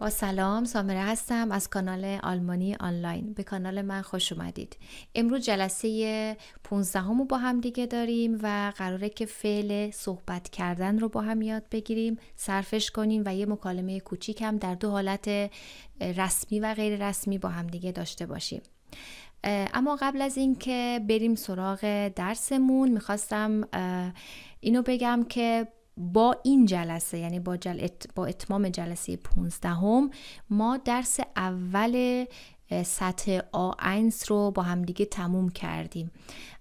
با سلام سامره هستم از کانال آلمانی آنلاین به کانال من خوش اومدید امروز جلسه 15 رو با هم دیگه داریم و قراره که فعل صحبت کردن رو با هم یاد بگیریم صرفش کنیم و یه مکالمه کوچیک هم در دو حالت رسمی و غیر رسمی با هم دیگه داشته باشیم اما قبل از اینکه بریم سراغ درسمون میخواستم اینو بگم که با این جلسه یعنی با, جل... با اتمام جلسه 15 هم ما درس اول سطح اینس رو با همدیگه تموم کردیم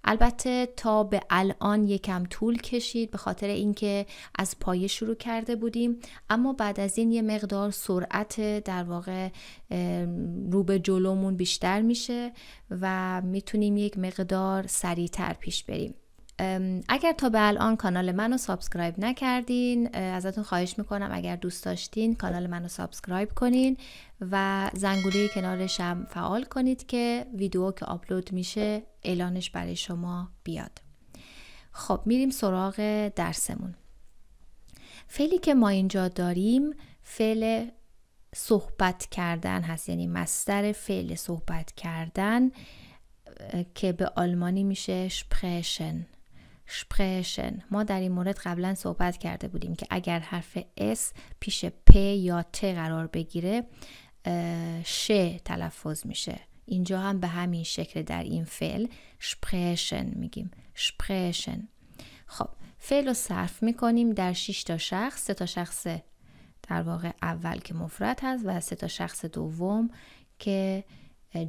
البته تا به الان یکم طول کشید به خاطر اینکه از پایه شروع کرده بودیم اما بعد از این یه مقدار سرعت در واقع رو به جلومون بیشتر میشه و میتونیم یک مقدار سریعتر پیش بریم اگر تا به الان کانال منو سابسکرایب نکردین ازتون خواهش میکنم اگر دوست داشتین کانال منو سابسکرایب کنین و زنگوله کنارش هم فعال کنید که ویدیو که آپلود میشه اعلانش برای شما بیاد خب میریم سراغ درسمون فعلی که ما اینجا داریم فعل صحبت کردن هست یعنی مستر فعل صحبت کردن که به آلمانی میشه پرشن، sprechen ما در این مورد قبلا صحبت کرده بودیم که اگر حرف اس پیش پ یا ت قرار بگیره ش تلفظ میشه اینجا هم به همین شکل در این فعل شپرشن میگیم شپرشن خب فعل رو صرف میکنیم در 6 تا شخص سه تا شخص در واقع اول که مفرد هست و سه تا شخص دوم که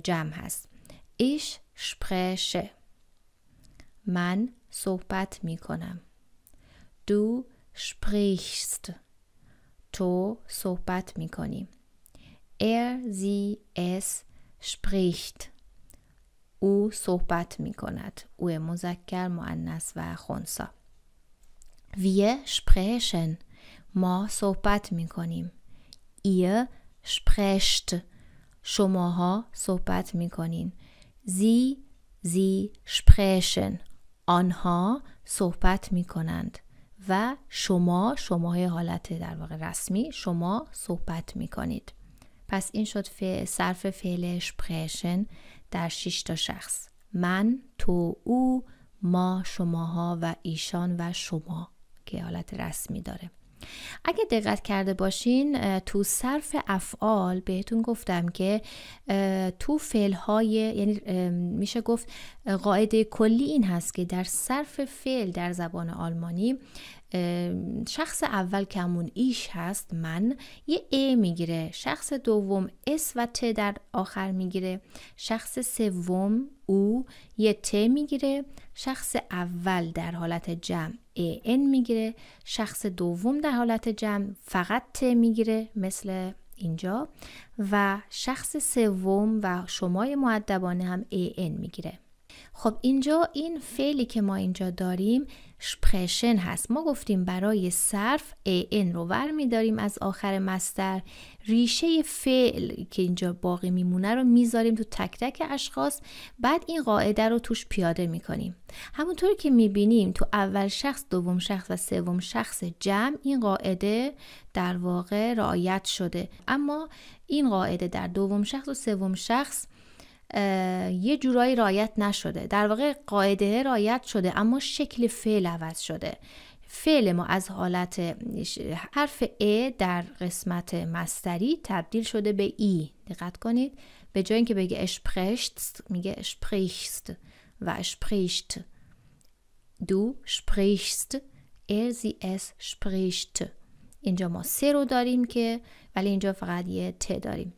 جمع هست ایش spreche من صحبت می کنم دو sprichst تو صحبت می کنی er sie es او صحبت می کند او مذکر معنس و خونسا wir sprechen ما صحبت می کنیم ihr شماها صحبت می کنین زی sie آنها صحبت می کنند و شما شماهای حالت در واقع رسمی شما صحبت می کنید پس این شد صرف فعل اشپریشن در شش تا شخص من تو او ما شماها و ایشان و شما که حالت رسمی داره اگه دقت کرده باشین تو صرف افعال بهتون گفتم که تو فعلهای یعنی میشه گفت قاعده کلی این هست که در صرف فعل در زبان آلمانی شخص اول که همون ایش هست من یه ا میگیره شخص دوم اس و ت در آخر میگیره شخص سوم او یه ت میگیره شخص اول در حالت جمع ا ان میگیره شخص دوم در حالت جمع فقط ت میگیره مثل اینجا و شخص سوم و شمای معدبانه هم ان میگیره خب اینجا این فعلی که ما اینجا داریم شپرشن هست ما گفتیم برای صرف ان رو ور میداریم از آخر مستر ریشه فعل که اینجا باقی میمونه رو میذاریم تو تک تک اشخاص بعد این قاعده رو توش پیاده میکنیم همونطور که میبینیم تو اول شخص دوم شخص و سوم شخص جمع این قاعده در واقع رعایت شده اما این قاعده در دوم شخص و سوم شخص یه جورایی رایت نشده در واقع قاعده رایت شده اما شکل فعل عوض شده فعل ما از حالت حرف ا در قسمت مستری تبدیل شده به ای دقت کنید به جای اینکه بگه اشپرشت میگه اشپریشت و اشپریشت دو اشپریشت ارزی اس شپریشت اینجا ما سه رو داریم که ولی اینجا فقط یه ت داریم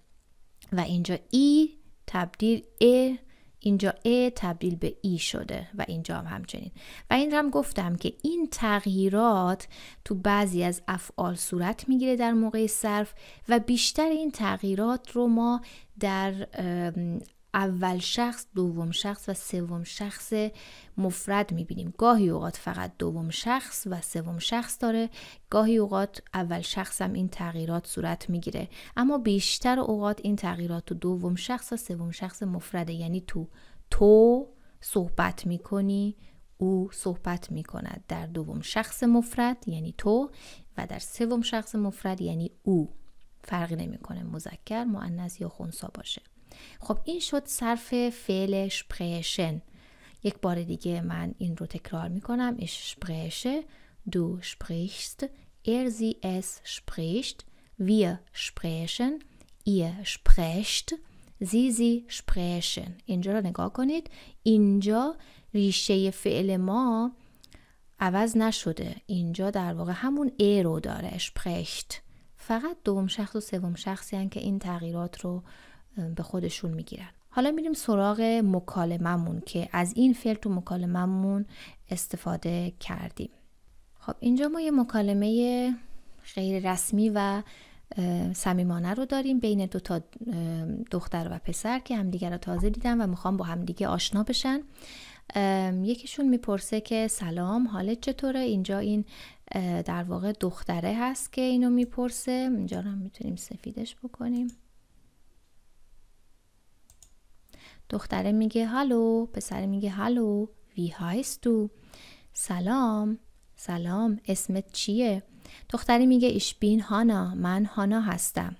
و اینجا ای تبدیل ا اینجا ا تبدیل به ای e شده و اینجا هم همچنین و این هم گفتم که این تغییرات تو بعضی از افعال صورت میگیره در موقع صرف و بیشتر این تغییرات رو ما در اول شخص دوم شخص و سوم شخص مفرد میبینیم گاهی اوقات فقط دوم شخص و سوم شخص داره گاهی اوقات اول شخص هم این تغییرات صورت میگیره اما بیشتر اوقات این تغییرات تو دوم شخص و سوم شخص مفرده یعنی تو تو صحبت میکنی او صحبت میکند در دوم شخص مفرد یعنی تو و در سوم شخص مفرد یعنی او فرقی نمیکنه مذکر مؤنث یا خنثی باشه خب این شد صرف فعل شپریشن یک بار دیگه من این رو تکرار میکنم کنم شپریشه دو شپریشت ار زی اس شپریشت وی شپریشن ای شپریشت زی زی sprechen اینجا رو نگاه کنید اینجا ریشه فعل ما عوض نشده اینجا در واقع همون ای er رو داره شپریشت فقط دوم شخص و سوم شخصی هن که این تغییرات رو به خودشون میگیرن حالا میریم سراغ مکالمهمون که از این فعل تو مکالمهمون استفاده کردیم خب اینجا ما یه مکالمه غیر رسمی و صمیمانه رو داریم بین دو تا دختر و پسر که همدیگه رو تازه دیدن و میخوام با همدیگه آشنا بشن یکیشون میپرسه که سلام حالت چطوره اینجا این در واقع دختره هست که اینو میپرسه اینجا رو هم میتونیم سفیدش بکنیم دختره میگه هالو پسر میگه هالو وی هایست سلام سلام اسمت چیه دختره میگه ایش هانا من هانا هستم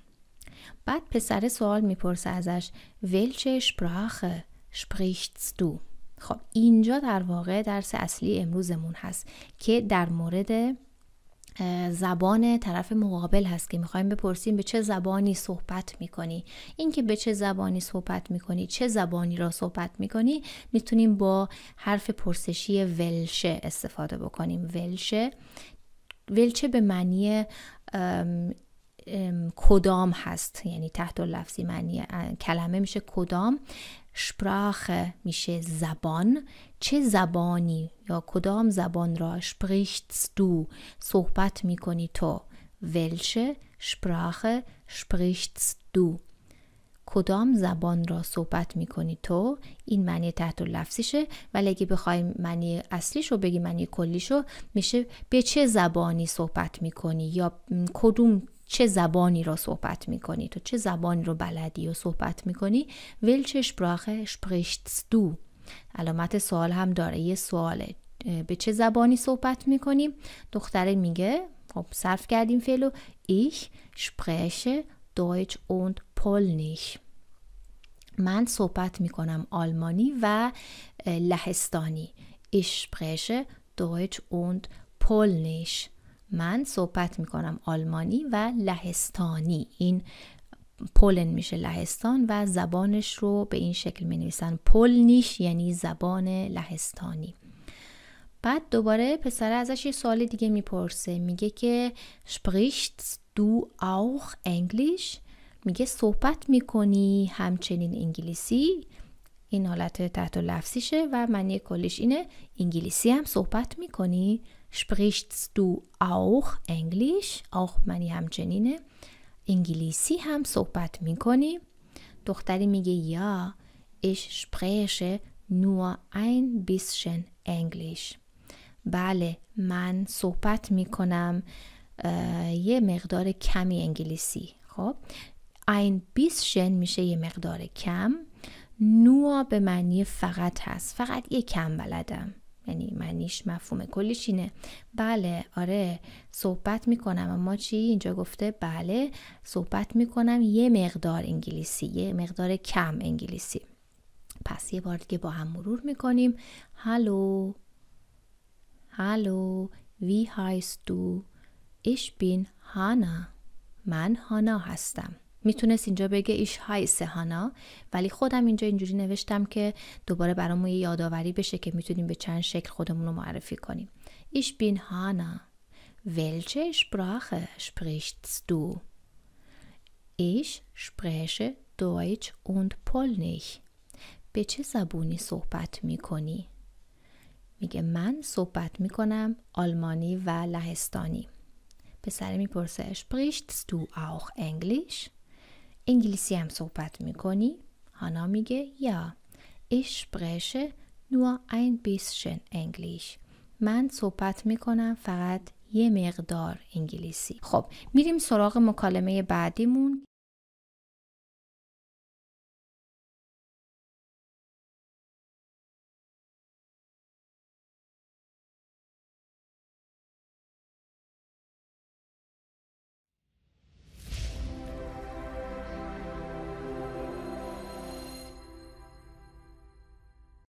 بعد پسر سوال میپرسه ازش ولچه شپراخه شپریختس دو خب اینجا در واقع درس اصلی امروزمون هست که در مورد زبان طرف مقابل هست که میخوایم بپرسیم به چه زبانی صحبت میکنی اینکه به چه زبانی صحبت میکنی چه زبانی را صحبت میکنی میتونیم با حرف پرسشی ولشه استفاده بکنیم ولشه ولچه به معنی کدام هست یعنی تحت لفظی معنی کلمه میشه کدام Sprache میشه زبان چه زبانی یا کدام زبان را sprichst du صحبت میکنی تو welche Sprache sprichst du کدام زبان را صحبت میکنی تو این معنی تحت لفظیشه ولی اگه بخوای معنی اصلیش رو بگی معنی کلیش رو میشه به چه زبانی صحبت میکنی یا کدوم چه زبانی را صحبت میکنی تو چه زبانی رو بلدی و صحبت میکنی ویلچه شپراخه شپریشتس دو علامت سوال هم داره یه سواله به چه زبانی صحبت میکنیم دختره میگه خب صرف کردیم فعلو ایش spreche دویچ und polnisch من صحبت کنم آلمانی و لهستانی ich spreche deutsch und polnisch من صحبت میکنم آلمانی و لهستانی این پولن میشه لهستان و زبانش رو به این شکل می نویسن پولنیش یعنی زبان لهستانی بعد دوباره پسر ازش یه سوال دیگه میپرسه میگه که شپریشت دو auch انگلیش میگه صحبت میکنی همچنین انگلیسی این حالت تحت لفظیشه و معنی کلیش اینه انگلیسی هم صحبت میکنی sprichst du auch انگلیش auch هم همچنینه انگلیسی هم صحبت میکنی دختری میگه یا ich spreche nur ein bisschen انگلیش بله من صحبت میکنم یه مقدار کمی انگلیسی خب ein bisschen میشه یه مقدار کم نوا به معنی فقط هست فقط یه کم بلدم یعنی معنیش مفهوم کلیش اینه بله آره صحبت میکنم اما چی اینجا گفته بله صحبت میکنم یه مقدار انگلیسی یه مقدار کم انگلیسی پس یه بار دیگه با هم مرور میکنیم هلو هلو وی هایست دو بین هانا من هانا هستم میتونست اینجا بگه ایش های سهانا ولی خودم اینجا اینجوری نوشتم که دوباره برامون یه یادآوری بشه که میتونیم به چند شکل خودمون رو معرفی کنیم ایش بین هانا ولچه Sprache sprichst du? ایش spreche Deutsch und پولنیش. به چه زبونی صحبت میکنی؟ میگه من صحبت میکنم آلمانی و لهستانی. پسر میپرسه sprichst du آخ انگلیش؟ انگلیسی هم صحبت میکنی؟ هانا میگه یا Ich spreche nur ein من صحبت میکنم فقط یه مقدار انگلیسی خب میریم سراغ مکالمه بعدیمون